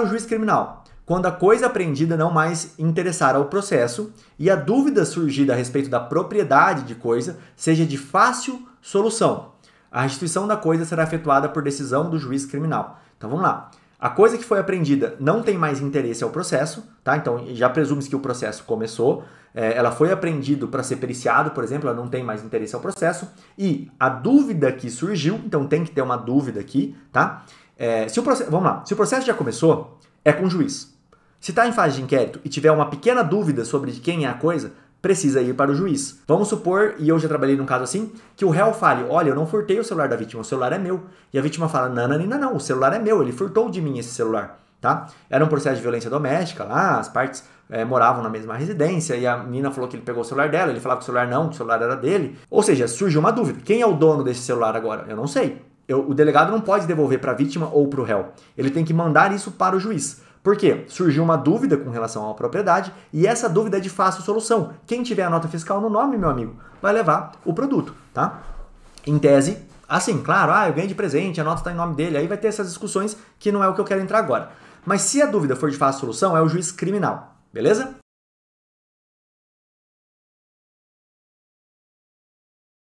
o juiz criminal, quando a coisa apreendida não mais interessar ao processo e a dúvida surgida a respeito da propriedade de coisa seja de fácil solução. A restituição da coisa será efetuada por decisão do juiz criminal. Então vamos lá. A coisa que foi apreendida não tem mais interesse ao processo, tá? Então já presume-se que o processo começou, é, ela foi apreendido para ser periciado, por exemplo, ela não tem mais interesse ao processo, e a dúvida que surgiu, então tem que ter uma dúvida aqui, tá? É, se o processo, vamos lá, se o processo já começou, é com o juiz. Se está em fase de inquérito e tiver uma pequena dúvida sobre de quem é a coisa, precisa ir para o juiz. Vamos supor, e eu já trabalhei num caso assim, que o réu fale: olha, eu não furtei o celular da vítima, o celular é meu. E a vítima fala: não, não, não, não, o celular é meu, ele furtou de mim esse celular. Tá? Era um processo de violência doméstica lá, as partes é, moravam na mesma residência e a menina falou que ele pegou o celular dela, ele falava que o celular não, que o celular era dele. Ou seja, surgiu uma dúvida: quem é o dono desse celular agora? Eu não sei eu, o delegado não pode devolver para a vítima ou para o réu. Ele tem que mandar isso para o juiz. Por quê? Surgiu uma dúvida com relação à propriedade e essa dúvida é de fácil solução. Quem tiver a nota fiscal no nome, meu amigo, vai levar o produto, tá? Em tese, assim, claro, ah, eu ganhei de presente, a nota está em nome dele, aí vai ter essas discussões que não é o que eu quero entrar agora. Mas se a dúvida for de fácil solução, é o juiz criminal, beleza?